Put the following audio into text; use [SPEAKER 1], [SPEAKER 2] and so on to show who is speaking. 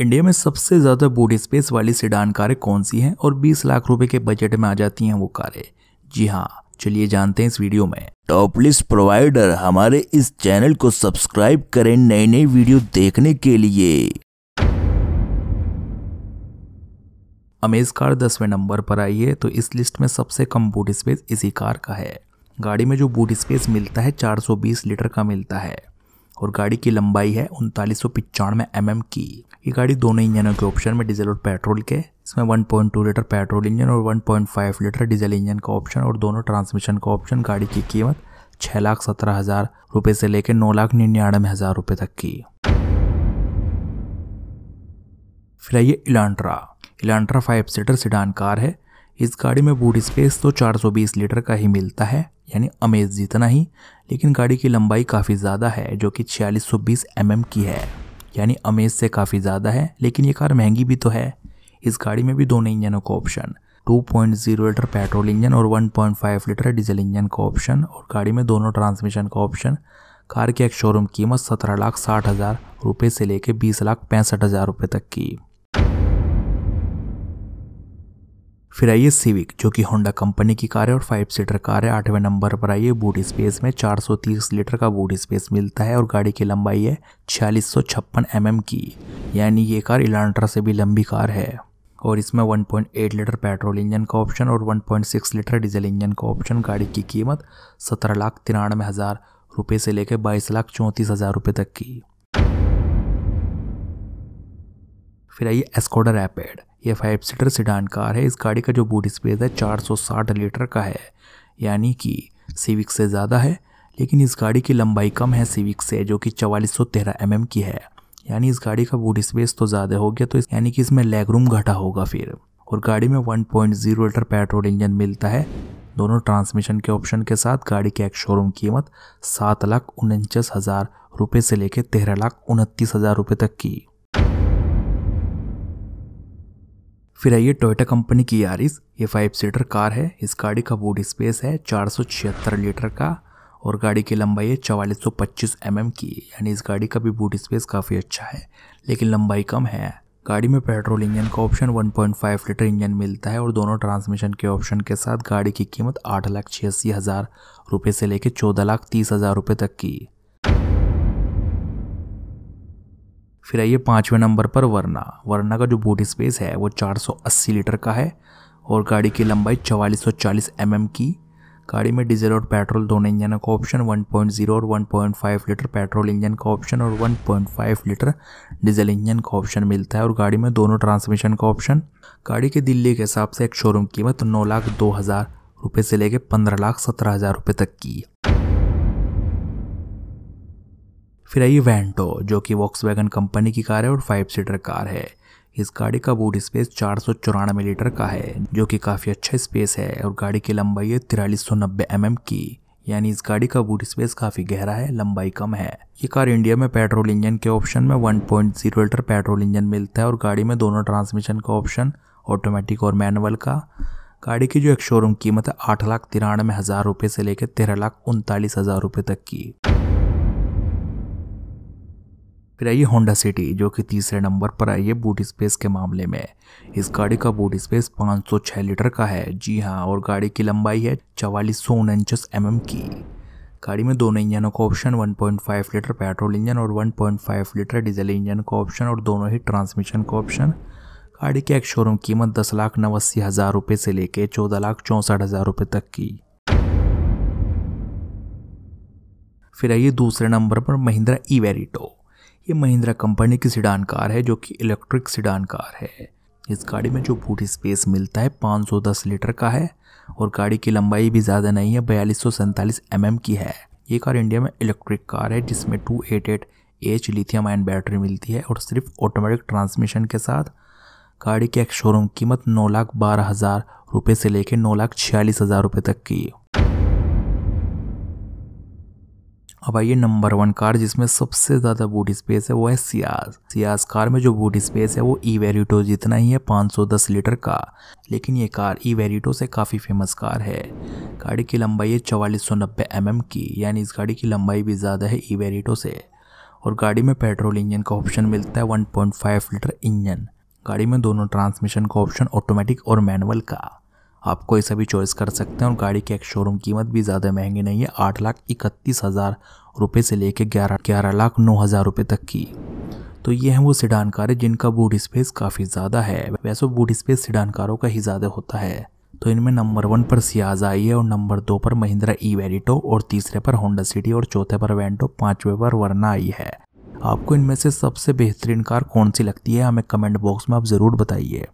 [SPEAKER 1] India में सबसे ज़्यादा बूट स्पेस वाली सिडान कारें कौन सी हैं और 20 लाख रुपए के बजट में आ जाती हैं वो कारें जी हाँ चलिए जानते हैं इस वीडियो में टॉप लिस्ट प्रोवाइडर हमारे इस चैनल को सब्सक्राइब करें नई नई वीडियो देखने के लिए अमेज कार दसवें नंबर पर आई है तो इस लिस्ट में सबसे कम बूट स्पेस इसी कार का है गाड़ी में जो बूट स्पेस मिलता है 420 लीटर का मिलता है और गाड़ी की लंबाई है उनतालीस सौ पिचानवे एम एम की ये गाड़ी दोनों इंजनों के ऑप्शन में डीजल और पेट्रोल के इसमें one point two litre petrol engine और one point five litre diesel engine का ऑप्शन और दोनों ट्रांसमिशन का ऑप्शन गाड़ी की कीमत छः लाख सत्रह हज़ार रुपये से लेकर नौ लाख निन्यानवे हज़ार रुपये तक की फिर आइए Elantra Elantra five seater sedan car है इस गाड़ी में बूट स्पेस तो 420 लीटर का ही मिलता है यानी अमेज जितना ही लेकिन गाड़ी की लंबाई काफ़ी ज़्यादा है जो कि 4620 एमएम mm की है यानी अमेज से काफ़ी ज़्यादा है लेकिन ये कार महंगी भी तो है इस गाड़ी में भी दोनों इंजनों का ऑप्शन 2.0 लीटर पेट्रोल इंजन और 1.5 लीटर डीजल इंजन का ऑप्शन और गाड़ी में दोनों ट्रांसमिशन का ऑप्शन कार की एक शोरूम कीमत सत्रह लाख साठ हज़ार रुपये से लेकर बीस लाख पैंसठ हज़ार रुपये तक की फिर आइए सिविक जो कि होंडा कंपनी की कार है और फाइव सीटर कार है आठवें नंबर पर आइए बूट स्पेस में 430 लीटर का बूट स्पेस मिलता है और गाड़ी की लंबाई है छियालीस सौ mm की यानी ये कार इलांट्रा से भी लंबी कार है और इसमें 1.8 लीटर पेट्रोल इंजन का ऑप्शन और 1.6 लीटर डीजल इंजन का ऑप्शन गाड़ी की कीमत सत्रह लाख तिरानवे हज़ार रुपये से लेकर बाईस लाख चौंतीस हज़ार रुपये तक की फिर आइए एस्कोडा रैपिड ये फाइव सीटर सिडान कार है इस गाड़ी का जो बूट स्पेस है 460 लीटर का है यानी कि सिविक से ज़्यादा है लेकिन इस गाड़ी की लंबाई कम है सिविक से जो कि चवालीस सौ mm की है यानी इस गाड़ी का बूट स्पेस तो ज़्यादा हो गया तो यानी कि इसमें लेग रूम घटा होगा फिर और गाड़ी में 1.0 लीटर पेट्रोल इंजन मिलता है दोनों ट्रांसमिशन के ऑप्शन के साथ गाड़ी के एक शोरूम कीमत सात लाख उनचास हज़ार रुपये से लेकर तेरह लाख उनतीस हज़ार रुपये तक की फिर आइए टोयोटा कंपनी की यारिस ये फाइव सीटर कार है इस गाड़ी का बूट स्पेस है चार लीटर का और गाड़ी की लंबाई है चवालीस सौ पच्चीस एम की यानी इस गाड़ी का भी बूट स्पेस काफ़ी अच्छा है लेकिन लंबाई कम है गाड़ी में पेट्रोल इंजन का ऑप्शन 1.5 लीटर इंजन मिलता है और दोनों ट्रांसमिशन के ऑप्शन के साथ गाड़ी की कीमत आठ लाख छियासी हज़ार रुपये से लेकर चौदह लाख तीस हज़ार रुपये तक की फिर आइए पाँचवें नंबर पर वरना वर्ना का जो बूट स्पेस है वो 480 लीटर का है और गाड़ी की लंबाई 4440 mm की गाड़ी में डीजल और पेट्रोल दोनों इंजन का ऑप्शन 1.0 और 1.5 लीटर पेट्रोल इंजन का ऑप्शन और 1.5 लीटर डीजल इंजन का ऑप्शन मिलता है और गाड़ी में दोनों ट्रांसमिशन का ऑप्शन गाड़ी के दिल्ली के हिसाब से एक शोरूम कीमत नौ लाख दो हज़ार रुपये से लेकर पंद्रह लाख सत्रह हज़ार रुपये तक की फिर आई वेंटो जो कि वॉक्स कंपनी की कार है और फाइव सीटर कार है इस गाड़ी का बूट स्पेस चार सौ चौरानवे लीटर का है जो कि काफ़ी अच्छा स्पेस है और गाड़ी की लंबाई है तिरालीस सौ नब्बे एम एम की यानी इस गाड़ी का बूट स्पेस काफ़ी गहरा है लंबाई कम है ये कार इंडिया में पेट्रोल इंजन के ऑप्शन में one point zero litre petrol engine मिलता है और गाड़ी में दोनों ट्रांसमिशन का ऑप्शन ऑटोमेटिक और मैनुअल का गाड़ी की जो एक शोरूम कीमत है आठ लाख तिरानवे हज़ार रुपये से लेकर तेरह लाख उनतालीस हज़ार रुपये तक की फिर आइए होंडा सिटी जो कि तीसरे नंबर पर आई है बूट स्पेस के मामले में इस गाड़ी का बूट स्पेस 506 लीटर का है जी हाँ और गाड़ी की लंबाई है चवालीस सौ उनचास एम की गाड़ी में दोनों इंजनों का ऑप्शन 1.5 लीटर पेट्रोल इंजन और 1.5 लीटर डीजल इंजन का ऑप्शन और दोनों ही ट्रांसमिशन का ऑप्शन गाड़ी की एक शोरूम कीमत दस लाख नवासी हज़ार रुपये से लेकर चौदह लाख चौंसठ हज़ार रुपये तक की फिर आइए दूसरे नंबर पर महिंद्रा ई वेरिटो ये महिंद्रा कंपनी की सिडान कार है जो कि इलेक्ट्रिक सिडान कार है इस गाड़ी में जो बूट स्पेस मिलता है 510 लीटर का है और गाड़ी की लंबाई भी ज़्यादा नहीं है बयालीस सौ mm की है ये कार इंडिया में इलेक्ट्रिक कार है जिसमें two eight eight H lithium ion battery मिलती है और सिर्फ ऑटोमेटिक ट्रांसमिशन के साथ गाड़ी की एक शोरूम कीमत नौ लाख बारह हज़ार रुपये से लेकर नौ लाख छियालीस हज़ार रुपये तक की अब आइए नंबर वन कार जिसमें सबसे ज़्यादा बूट स्पेस है वो है सियाज सियाज कार में जो बूट स्पेस है वो ई वेरिटो जितना ही है 510 लीटर का लेकिन ये कार ई वेरिटो से काफ़ी फेमस कार है गाड़ी की लंबाई है चवालीस सौ नब्बे एम की यानी इस गाड़ी की लंबाई भी ज़्यादा है ई वेरिटो से और गाड़ी में पेट्रोल इंजन का ऑप्शन मिलता है वन लीटर इंजन गाड़ी में दोनों ट्रांसमिशन का ऑप्शन ऑटोमेटिक और मैनुअल का आप कोई सा भी चॉइस कर सकते हैं और गाड़ी की एक शोरूम कीमत भी ज़्यादा महंगी नहीं है आठ लाख इकतीस हज़ार रुपये से लेकर ग्यारह ग्यारह लाख नौ हज़ार रुपये तक की तो ये हैं वो सिडान कारें जिनका बूट स्पेस काफ़ी ज़्यादा है वैसे बूट स्पेस सिडान कारों का ही ज़्यादा होता है तो इनमें नंबर वन पर सियाज आई है और नंबर दो पर महिंद्रा ई वेरिटो और तीसरे पर होंडा सिटी और चौथे पर वेंटो पाँचवें पर वरना आई है आपको इनमें से सबसे बेहतरीन कार कौन सी लगती है हमें कमेंट बॉक्स में आप ज़रूर बताइए